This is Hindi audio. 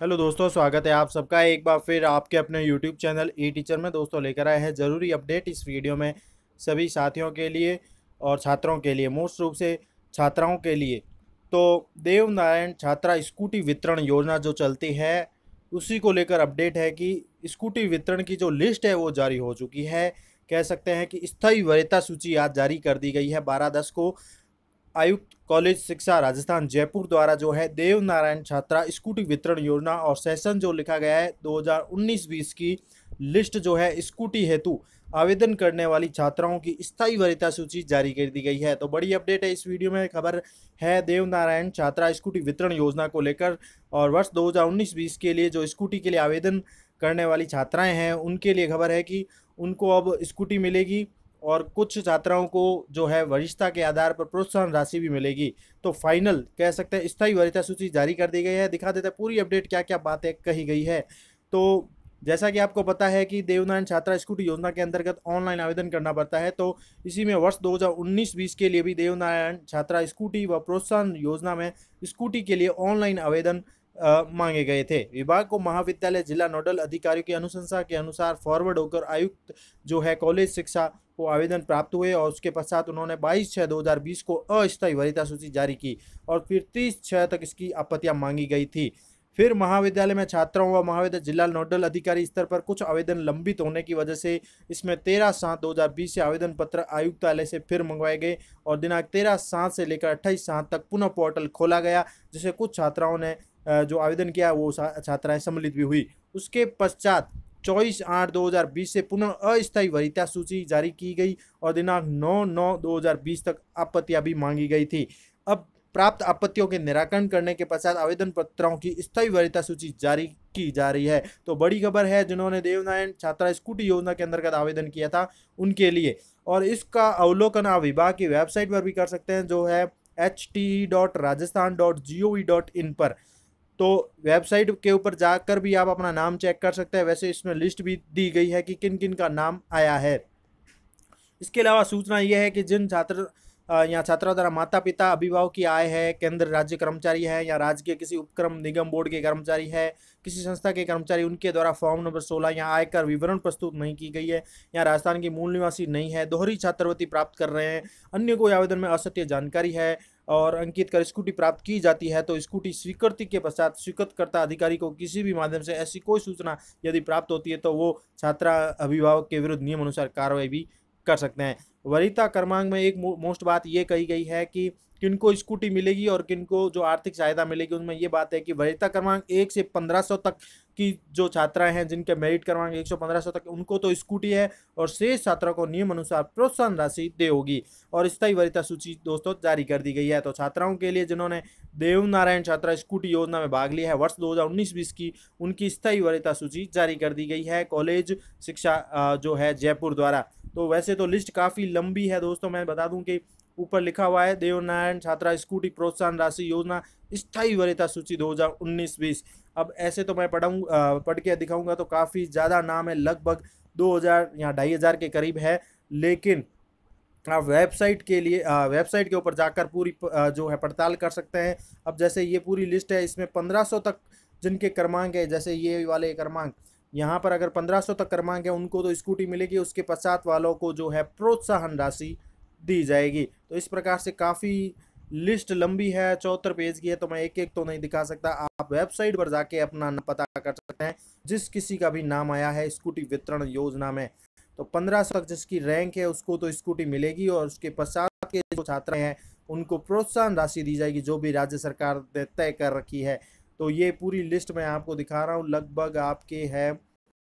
हेलो दोस्तों स्वागत है आप सबका एक बार फिर आपके अपने यूट्यूब चैनल ई टीचर में दोस्तों लेकर आए हैं ज़रूरी अपडेट इस वीडियो में सभी साथियों के लिए और छात्रों के लिए मोस्ट रूप से छात्राओं के लिए तो देव नारायण छात्रा स्कूटी वितरण योजना जो चलती है उसी को लेकर अपडेट है कि स्कूटी वितरण की जो लिस्ट है वो जारी हो चुकी है कह सकते हैं कि स्थायी वरीयता सूची आज जारी कर दी गई है बारह दस को आयुक्त कॉलेज शिक्षा राजस्थान जयपुर द्वारा जो है देव नारायण छात्रा स्कूटी वितरण योजना और सेशन जो लिखा गया है 2019-20 की लिस्ट जो है स्कूटी हेतु आवेदन करने वाली छात्राओं की स्थायी वरीयता सूची जारी कर दी गई है तो बड़ी अपडेट है इस वीडियो में खबर है देवनारायण छात्रा स्कूटी वितरण योजना को लेकर और वर्ष दो हज़ार के लिए जो स्कूटी के लिए आवेदन करने वाली छात्राएं हैं उनके लिए खबर है कि उनको अब स्कूटी मिलेगी और कुछ छात्राओं को जो है वरिष्ठता के आधार पर प्रोत्साहन राशि भी मिलेगी तो फाइनल कह सकते हैं स्थायी वरिष्ठता सूची जारी कर दी गई है दिखा देते हैं पूरी अपडेट क्या क्या बातें कही गई है तो जैसा कि आपको पता है कि देवनारायण छात्रा स्कूटी योजना के अंतर्गत ऑनलाइन आवेदन करना पड़ता है तो इसी में वर्ष 2019-20 के लिए भी देवनारायण छात्रा स्कूटी व प्रोत्साहन योजना में स्कूटी के लिए ऑनलाइन आवेदन मांगे गए थे विभाग को महाविद्यालय जिला नोडल अधिकारियों की अनुशंसा के अनुसार फॉरवर्ड होकर आयुक्त जो है कॉलेज शिक्षा को आवेदन प्राप्त हुए और उसके पश्चात उन्होंने 22 छः 2020 को अस्थायी वरीयता सूची जारी की और फिर 30 छः तक इसकी आपत्तियां मांगी गई थी फिर महाविद्यालय में छात्रों व महाविद्यालय जिला नोडल अधिकारी स्तर पर कुछ आवेदन लंबित होने की वजह से इसमें तेरह सात दो हज़ार बीस से आवेदन पत्र आयुक्तालय से फिर मंगवाए गए और दिनांक तेरह सात से लेकर अट्ठाईस सात तक पुनः पोर्टल खोला गया जिसे कुछ छात्राओं ने जो आवेदन किया वो छात्राएं सम्मिलित भी हुई उसके पश्चात चौबीस आठ 2020 से पुनः अस्थायी वरिता सूची जारी की गई और दिनांक 9 नौ 2020 तक आपत्तियां भी मांगी गई थी अब प्राप्त आपत्तियों के निराकरण करने के पश्चात आवेदन पत्रों की स्थायी वरिता सूची जारी की जा रही है तो बड़ी खबर है जिन्होंने देवनारायण छात्रा स्कूटी योजना के अंतर्गत आवेदन किया था उनके लिए और इसका अवलोकन आप विभाग की वेबसाइट पर भी कर सकते हैं जो है H T dot Rajasthan dot G O V dot in पर तो वेबसाइट के ऊपर जाकर भी आप अपना नाम चेक कर सकते हैं वैसे इसमें लिस्ट भी दी गई है कि किन किन का नाम आया है इसके अलावा सूचना यह है कि जिन छात्र या छात्रा द्वारा माता पिता अभिभावक की आय है केंद्र राज्य कर्मचारी है या राज्य के किसी उपक्रम निगम बोर्ड के कर्मचारी है किसी संस्था के कर्मचारी उनके द्वारा फॉर्म नंबर सोलह या आयकर विवरण प्रस्तुत नहीं की गई है या राजस्थान की मूल निवासी नहीं है दोहरी छात्रवृत्ति प्राप्त कर रहे हैं अन्य कोई आवेदन में असत्य जानकारी है और अंकित कर स्कूटी प्राप्त की जाती है तो स्कूटी स्वीकृति के पश्चात स्वीकृतकर्ता अधिकारी को किसी भी माध्यम से ऐसी कोई सूचना यदि प्राप्त होती है तो वो छात्रा अभिभावक के विरुद्ध नियम अनुसार कार्रवाई भी कर सकते हैं वरिता क्रमांक में एक मोस्ट बात ये कही गई है कि किनको स्कूटी मिलेगी और किनको जो आर्थिक सहायता मिलेगी उनमें ये बात है कि वरिता क्रमांक एक से पंद्रह सौ तक की जो छात्राएं हैं जिनके मेरिट क्रमांक एक सौ पंद्रह सौ तक उनको तो स्कूटी है और शेष छात्रा को नियम अनुसार प्रोत्साहन राशि दे होगी और स्थायी वरिता सूची दोस्तों जारी कर दी गई है तो छात्राओं के लिए जिन्होंने देवनारायण छात्रा स्कूटी योजना में भाग लिया है वर्ष दो हज़ार उन्नीस बीस की उनकी स्थायी वरिता सूची जारी कर दी गई है कॉलेज शिक्षा जो है जयपुर द्वारा तो वैसे तो लिस्ट काफ़ी लंबी है दोस्तों मैं बता दूं कि ऊपर लिखा हुआ है देवनारायण छात्रा स्कूटी प्रोत्साहन राशि योजना स्थायी वरिता सूची 2019-20 अब ऐसे तो मैं पढ़ाऊँ पढ़ के दिखाऊँगा तो काफ़ी ज़्यादा नाम है लगभग दो हज़ार या ढाई हज़ार के करीब है लेकिन आप वेबसाइट के लिए वेबसाइट के ऊपर जाकर पूरी जो है पड़ताल कर सकते हैं अब जैसे ये पूरी लिस्ट है इसमें पंद्रह सौ तक जिनके क्रमांक है जैसे ये वाले क्रमांक यहाँ पर अगर 1500 तक क्रमांक है उनको तो स्कूटी मिलेगी उसके पश्चात वालों को जो है प्रोत्साहन राशि दी जाएगी तो इस प्रकार से काफ़ी लिस्ट लंबी है चौहत्तर पेज की है तो मैं एक एक तो नहीं दिखा सकता आप वेबसाइट पर जाके अपना पता कर सकते हैं जिस किसी का भी नाम आया है स्कूटी वितरण योजना में तो पंद्रह सौ जिसकी रैंक है उसको तो स्कूटी मिलेगी और उसके पश्चात के जो छात्र हैं उनको प्रोत्साहन राशि दी जाएगी जो भी राज्य सरकार ने तय कर रखी है तो ये पूरी लिस्ट मैं आपको दिखा रहा हूँ लगभग आपके है